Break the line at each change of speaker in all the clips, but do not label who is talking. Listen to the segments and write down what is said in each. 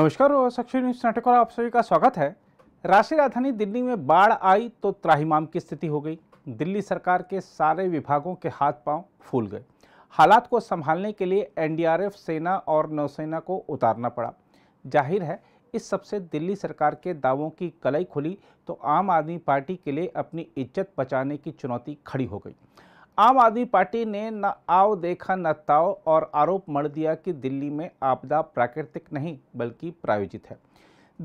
नमस्कार सक्षी न्यूज नाटक और आप सभी का स्वागत है राष्ट्रीय राजधानी दिल्ली में बाढ़ आई तो त्राहीमाम की स्थिति हो गई दिल्ली सरकार के सारे विभागों के हाथ पांव फूल गए हालात को संभालने के लिए एनडीआरएफ सेना और नौसेना को उतारना पड़ा जाहिर है इस सबसे दिल्ली सरकार के दावों की कलई खुली तो आम आदमी पार्टी के लिए अपनी इज्जत बचाने की चुनौती खड़ी हो गई आम आदमी पार्टी ने न आओ देखा न ताओ और आरोप मर दिया कि दिल्ली में आपदा प्राकृतिक नहीं बल्कि प्रायोजित है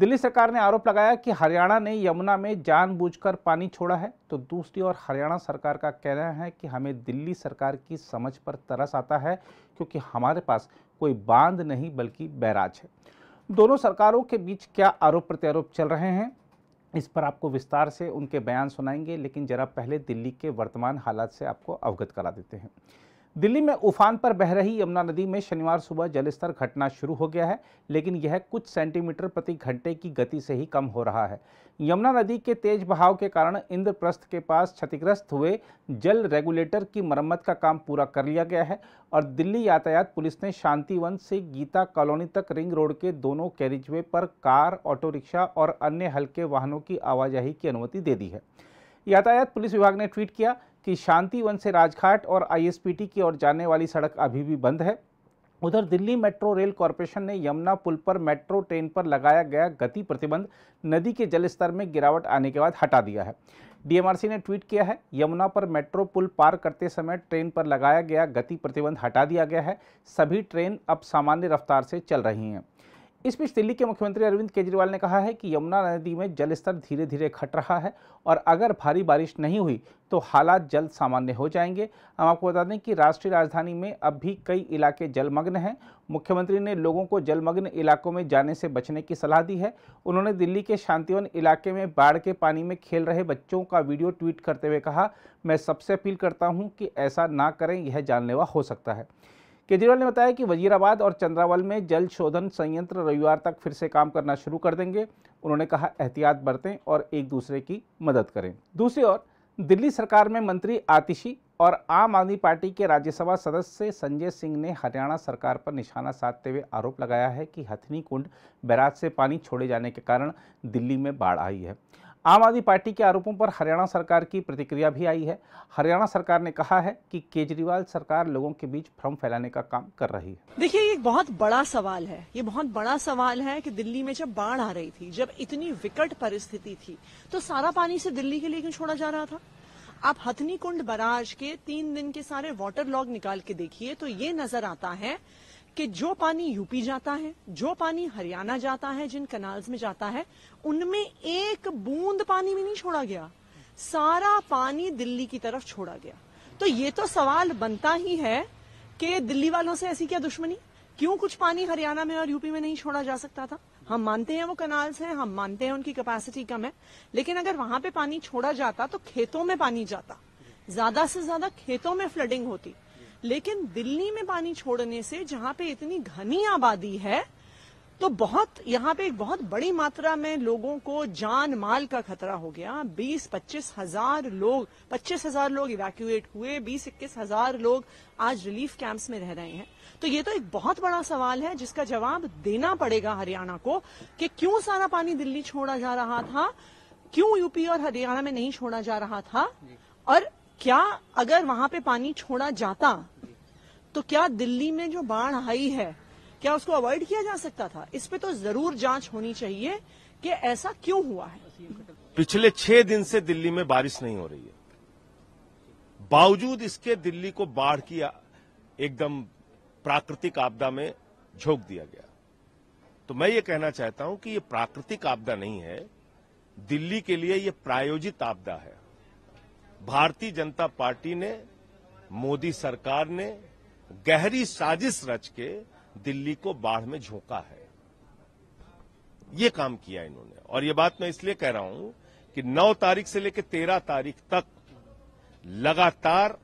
दिल्ली सरकार ने आरोप लगाया कि हरियाणा ने यमुना में जानबूझकर पानी छोड़ा है तो दूसरी ओर हरियाणा सरकार का कहना है कि हमें दिल्ली सरकार की समझ पर तरस आता है क्योंकि हमारे पास कोई बांध नहीं बल्कि बैराज है दोनों सरकारों के बीच क्या आरोप प्रत्यारोप चल रहे हैं इस पर आपको विस्तार से उनके बयान सुनाएंगे लेकिन ज़रा पहले दिल्ली के वर्तमान हालात से आपको अवगत करा देते हैं दिल्ली में उफान पर बह रही यमुना नदी में शनिवार सुबह जलस्तर घटना शुरू हो गया है लेकिन यह कुछ सेंटीमीटर प्रति घंटे की गति से ही कम हो रहा है यमुना नदी के तेज बहाव के कारण इंद्रप्रस्थ के पास क्षतिग्रस्त हुए जल रेगुलेटर की मरम्मत का काम पूरा कर लिया गया है और दिल्ली यातायात पुलिस ने शांतिवन से गीता कॉलोनी तक रिंग रोड के दोनों कैरिजवे पर कार ऑटो रिक्शा और अन्य हल्के वाहनों की आवाजाही की अनुमति दे दी है यातायात पुलिस विभाग ने ट्वीट किया कि शांतिवन से राजघाट और आईएसपीटी की ओर जाने वाली सड़क अभी भी बंद है उधर दिल्ली मेट्रो रेल कॉरपोरेशन ने यमुना पुल पर मेट्रो ट्रेन पर लगाया गया गति प्रतिबंध नदी के जलस्तर में गिरावट आने के बाद हटा दिया है डीएमआरसी ने ट्वीट किया है यमुना पर मेट्रो पुल पार करते समय ट्रेन पर लगाया गया गति प्रतिबंध हटा दिया गया है सभी ट्रेन अब सामान्य रफ्तार से चल रही हैं इस बीच दिल्ली के मुख्यमंत्री अरविंद केजरीवाल ने कहा है कि यमुना नदी में जलस्तर धीरे धीरे घट रहा है और अगर भारी बारिश नहीं हुई तो हालात जल्द सामान्य हो जाएंगे हम आपको बता दें कि राष्ट्रीय राजधानी में अब भी कई इलाके जलमग्न हैं मुख्यमंत्री ने लोगों को जलमग्न इलाकों में जाने से बचने की सलाह दी है उन्होंने दिल्ली के शांतिवन इलाके में बाढ़ के पानी में खेल रहे बच्चों का वीडियो ट्वीट करते हुए कहा मैं सबसे अपील करता हूँ कि ऐसा ना करें यह जानलेवा हो सकता है केजरीवाल ने बताया कि वजीराबाद और चंद्रावल में जल शोधन संयंत्र रविवार तक फिर से काम करना शुरू कर देंगे उन्होंने कहा एहतियात बरतें और एक दूसरे की मदद करें दूसरी ओर दिल्ली सरकार में मंत्री आतिशी और आम आदमी पार्टी के राज्यसभा सदस्य संजय सिंह ने हरियाणा सरकार पर निशाना साधते हुए आरोप लगाया है कि हथनी कुंड बैराज से पानी छोड़े जाने के कारण दिल्ली में बाढ़ आई है आम आदमी पार्टी के आरोपों पर हरियाणा सरकार की प्रतिक्रिया भी आई है हरियाणा सरकार ने कहा है कि केजरीवाल सरकार लोगों के बीच भ्रम फैलाने का काम कर रही है
देखिए ये बहुत बड़ा सवाल है ये बहुत बड़ा सवाल है कि दिल्ली में जब बाढ़ आ रही थी जब इतनी विकट परिस्थिति थी तो सारा पानी से दिल्ली के लिए क्यों छोड़ा जा रहा था आप हथनी कुंड बराज के तीन दिन के सारे वाटर लॉग निकाल के देखिए तो ये नजर आता है कि जो पानी यूपी जाता है जो पानी हरियाणा जाता है जिन कनाल्स में जाता है उनमें एक बूंद पानी भी नहीं छोड़ा गया सारा पानी दिल्ली की तरफ छोड़ा गया तो ये तो सवाल बनता ही है कि दिल्ली वालों से ऐसी क्या दुश्मनी क्यों कुछ पानी हरियाणा में और यूपी में नहीं छोड़ा जा सकता था हम मानते हैं वो कनाल्स हैं हम मानते हैं उनकी कैपेसिटी कम है लेकिन अगर वहां पे पानी छोड़ा जाता तो खेतों में पानी जाता ज्यादा से ज्यादा खेतों में फ्लडिंग होती लेकिन दिल्ली में पानी छोड़ने से जहां पे इतनी घनी आबादी है तो बहुत यहाँ पे एक बहुत बड़ी मात्रा में लोगों को जान माल का खतरा हो गया बीस पच्चीस हजार लोग पच्चीस हजार लोग इवैक्यूएट हुए बीस इक्कीस हजार लोग आज रिलीफ कैंप्स में रह रहे हैं तो ये तो एक बहुत बड़ा सवाल है जिसका जवाब देना पड़ेगा हरियाणा को कि क्यों सारा पानी दिल्ली छोड़ा जा रहा था क्यों यूपी और हरियाणा में नहीं छोड़ा जा रहा था और क्या अगर वहां पे पानी छोड़ा जाता तो क्या दिल्ली में जो बाढ़ आई है क्या उसको अवॉइड किया जा सकता था इस पे तो जरूर जांच होनी चाहिए कि ऐसा क्यों हुआ है
पिछले छह दिन से दिल्ली में बारिश नहीं हो रही है बावजूद इसके दिल्ली को बाढ़ की एकदम प्राकृतिक आपदा में झोंक दिया गया तो मैं ये कहना चाहता हूं कि ये प्राकृतिक आपदा नहीं है दिल्ली के लिए ये प्रायोजित आपदा है भारतीय जनता पार्टी ने मोदी सरकार ने गहरी साजिश रच के दिल्ली को बाढ़ में झोंका है ये काम किया इन्होंने और ये बात मैं इसलिए कह रहा हूं कि 9 तारीख से लेकर 13 तारीख तक लगातार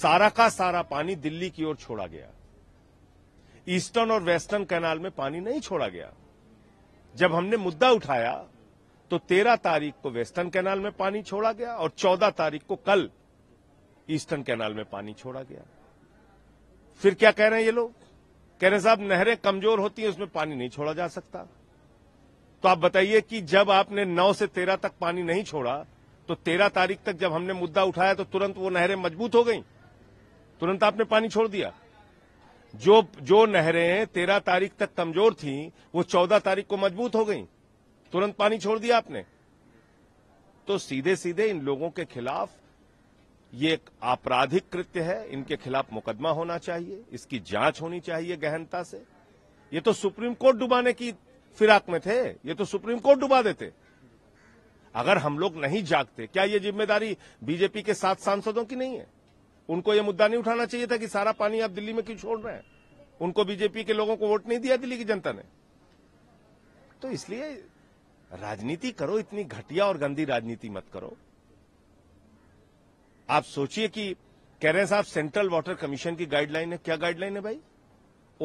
सारा का सारा पानी दिल्ली की ओर छोड़ा गया ईस्टर्न और वेस्टर्न कैनाल में पानी नहीं छोड़ा गया जब हमने मुद्दा उठाया तो 13 तारीख को वेस्टर्न कैनाल में पानी छोड़ा गया और 14 तारीख को कल ईस्टर्न कैनाल में पानी छोड़ा गया फिर क्या कह रहे हैं ये लोग कह रहे साहब नहरें कमजोर होती हैं उसमें पानी नहीं छोड़ा जा सकता तो आप बताइए कि जब आपने 9 से 13 तक पानी नहीं छोड़ा तो 13 तारीख तक जब हमने मुद्दा उठाया तो तुरंत वो नहरें मजबूत हो गई तुरंत आपने पानी छोड़ दिया जो जो नहरें तेरह तारीख तक कमजोर थी वो चौदह तारीख को मजबूत हो गई तुरंत पानी छोड़ दिया आपने तो सीधे सीधे इन लोगों के खिलाफ ये एक आपराधिक कृत्य है इनके खिलाफ मुकदमा होना चाहिए इसकी जांच होनी चाहिए गहनता से ये तो सुप्रीम कोर्ट डुबाने की फिराक में थे ये तो सुप्रीम कोर्ट डुबा देते अगर हम लोग नहीं जागते क्या ये जिम्मेदारी बीजेपी के सात सांसदों की नहीं है उनको ये मुद्दा नहीं उठाना चाहिए था कि सारा पानी आप दिल्ली में क्यों छोड़ रहे हैं उनको बीजेपी के लोगों को वोट नहीं दिया दिल्ली की जनता ने तो इसलिए राजनीति करो इतनी घटिया और गंदी राजनीति मत करो आप सोचिए कि कह रहे हैं साहब सेंट्रल वाटर कमीशन की गाइडलाइन है क्या गाइडलाइन है भाई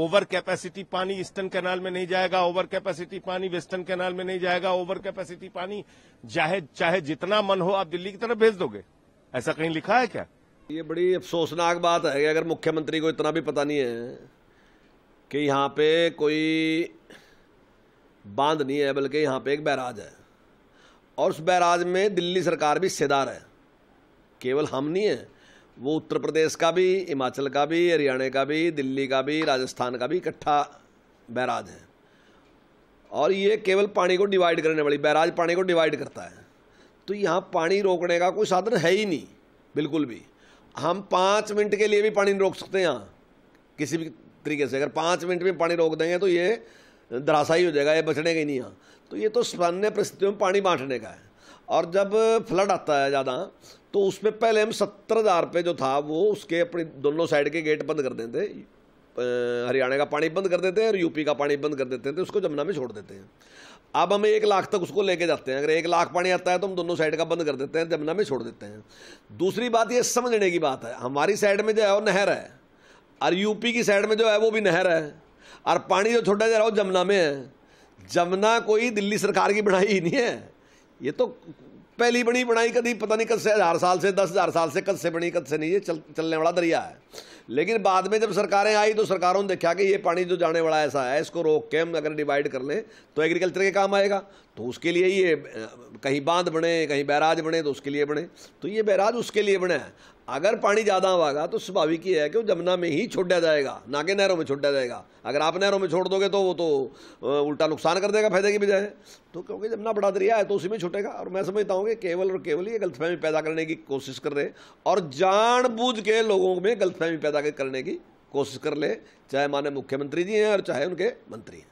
ओवर कैपेसिटी पानी ईस्टर्न कैनाल में नहीं जाएगा ओवर कैपेसिटी पानी वेस्टर्न कैनाल में नहीं जाएगा ओवर कैपेसिटी पानी चाहे चाहे जितना मन हो आप दिल्ली की तरफ भेज दोगे ऐसा कहीं लिखा है क्या
ये बड़ी अफसोसनाक बात है अगर मुख्यमंत्री को इतना भी पता नहीं है कि यहाँ पे कोई बांध नहीं है बल्कि यहाँ पे एक बैराज है और उस बैराज में दिल्ली सरकार भी हिस्सेदार है केवल हम नहीं हैं वो उत्तर प्रदेश का भी हिमाचल का भी हरियाणा का भी दिल्ली का भी राजस्थान का भी इकट्ठा बैराज है और ये केवल पानी को डिवाइड करने वाली बैराज पानी को डिवाइड करता है तो यहाँ पानी रोकने का कोई साधन है ही नहीं बिल्कुल भी हम पाँच मिनट के लिए भी पानी रोक सकते हैं यहाँ किसी भी तरीके से अगर पाँच मिनट में पानी रोक देंगे तो ये धरासा ही हो जाएगा ये बचने का ही नहीं यहाँ तो ये तो सामान्य परिस्थितियों में पानी बांटने का है और जब फ्लड आता है ज़्यादा तो उसमें पहले हम सत्तर हज़ार रुपये जो था वो उसके अपनी दोनों साइड के गेट बंद कर देते हरियाणा का पानी बंद कर देते हैं और यूपी का पानी बंद कर देते हैं तो उसको जमुना में छोड़ देते हैं अब हम एक लाख तक उसको लेके जाते हैं अगर एक लाख पानी आता है तो हम दोनों साइड का बंद कर देते हैं जमुना में छोड़ देते हैं दूसरी बात ये समझने की बात है हमारी साइड में जो है वो नहर है और यूपी की साइड में जो है वो भी नहर है और पानी जो छोटा जा रहा है वो जमुना में है जमुना कोई दिल्ली सरकार की बनाई ही नहीं है ये तो पहली बनी बनाई कभी पता नहीं कद से हज़ार साल से दस हज़ार साल से कद से बनी कद से नहीं ये चल चलने वाला दरिया है लेकिन बाद में जब सरकारें आई तो सरकारों ने देखा कि ये पानी जो जाने वाला ऐसा है इसको रोक के हम अगर डिवाइड कर लें तो एग्रीकल्चर के काम आएगा तो उसके लिए ये कहीं बांध बने कहीं बैराज बने तो उसके लिए बने तो ये बैराज उसके लिए बने हैं अगर पानी ज़्यादा आवागा तो स्वाभाविक ही है कि वो जमुना में ही छोड़ा जाएगा ना कि नहरों में छोड़ा जाएगा अगर आप नहरों में छोड़ दोगे तो वो तो उल्टा नुकसान कर देगा फायदे की बजाय तो क्योंकि जमुना बड़ा दरिया है तो उसी में छुटेगा और मैं समझता हूँ कि केवल और केवल ये गलतफहमी पैदा करने की कोशिश कर रहे और जानबूझ के लोगों में गलतफहमी पैदा करने की कोशिश कर ले चाहे माने मुख्यमंत्री जी हैं और चाहे उनके मंत्री हैं